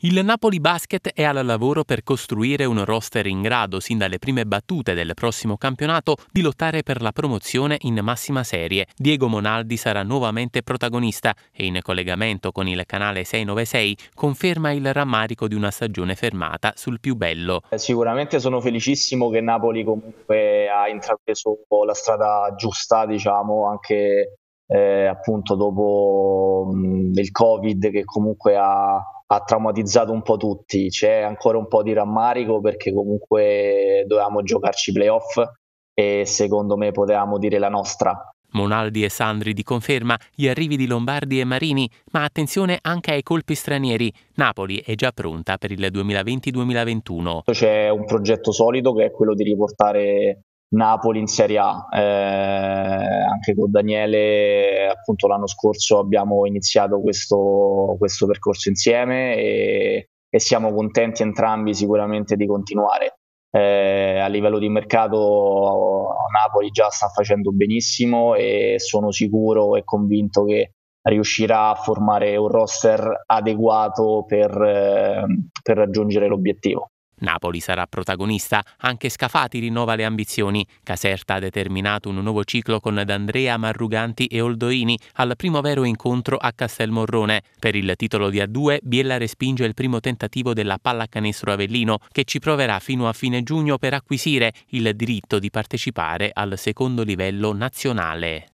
Il Napoli Basket è al lavoro per costruire un roster in grado, sin dalle prime battute del prossimo campionato, di lottare per la promozione in massima serie. Diego Monaldi sarà nuovamente protagonista e in collegamento con il canale 696 conferma il rammarico di una stagione fermata sul più bello. Sicuramente sono felicissimo che Napoli comunque ha intrapreso la strada giusta, diciamo, anche eh, appunto dopo mh, il Covid che comunque ha, ha, traumatizzato un po' tutti, c'è ancora un po' di rammarico perché comunque dovevamo giocarci playoff e secondo me potevamo dire la nostra. Monaldi e Sandri di conferma gli arrivi di Lombardi e Marini, ma attenzione anche ai colpi stranieri. Napoli è già pronta per il 2020-2021. C'è un progetto solido che è quello di riportare Napoli in Serie A, eh, anche con Daniele appunto l'anno scorso abbiamo iniziato questo, questo percorso insieme e, e, siamo contenti entrambi sicuramente di continuare. Eh, a livello di mercato Napoli già sta facendo benissimo e sono sicuro e convinto che riuscirà a formare un roster adeguato per, eh, per raggiungere l'obiettivo. Napoli sarà protagonista, anche Scafati rinnova le ambizioni. Caserta ha determinato un nuovo ciclo con D'Andrea, Marruganti e Oldoini al primo vero incontro a Castelmorrone. Per il titolo di A2, Biella respinge il primo tentativo della pallacanestro Avellino, che ci proverà fino a fine giugno per acquisire il diritto di partecipare al secondo livello nazionale.